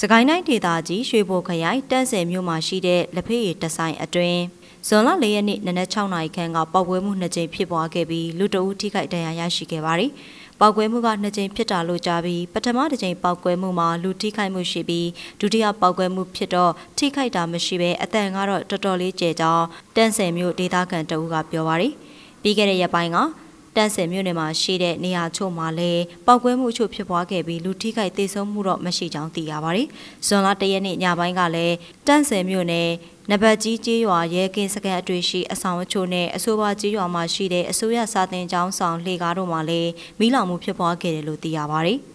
စကိုင်းတိုင်းဒေသကြီးရွှေဘိုခရိုင်တန့်ဆယ်မြို့မှာရှိတဲ့လက်ဖက်ရည်တဆိုင်အတွင်းဇွန်လ၄ရက်နေ့နနက်6နာရီခန့်ကပောက်ကွဲမှုနှစ်ကြိမ်ဖြစ်ပွားခဲ့ပြီးလူတအုပ်ထိခိုက်ဒဏ်ရာရရှိခဲ့ပါတယ်။ပောက်ကွဲမှုကနှစ်ကြိမ်ဖြစ်တာလို့ကြားပြီးပထမတစ်ကြိမ်ပောက်ကွဲမှုမှာလူထိခိုက်မှုရှိပြီးဒုတိယပောက်ကွဲမှုဖြစ်တော့ထိခိုက်တာမရှိဘဲအတန်ကတော့တော်တော်လေးကျဲကြောင်းတန့်ဆယ်မြို့ဒေသခံတအုပ်ကပြောပါတယ်။ပြီးခဲ့တဲ့ရက်ပိုင်းကတန့်စင်မြို့နယ်မှာရှိတဲ့နေရာချို့မှာလည်းပောက်ကွဲမှုအချို့ဖြစ်ပွားခဲ့ပြီးလူထိခိုက်သေဆုံးမှုတော့မရှိကြောင်းသိရပါတယ်။ဇွန်လ၁ရက်နေ့ညပိုင်းကလည်းတန့်စင်မြို့နယ်နဘတ်ကြီးကျေးရွာရဲကင်းစကန်အတွေ့ရှိအဆောင်အချို့နဲ့အဆိုပါကျေးရွာမှာရှိတဲ့အစိုးရစာသင်ကျောင်းဆောင်လှေကားတို့မှာလည်းမိလောင်မှုဖြစ်ပွားခဲ့တယ်လို့သိရပါတယ်။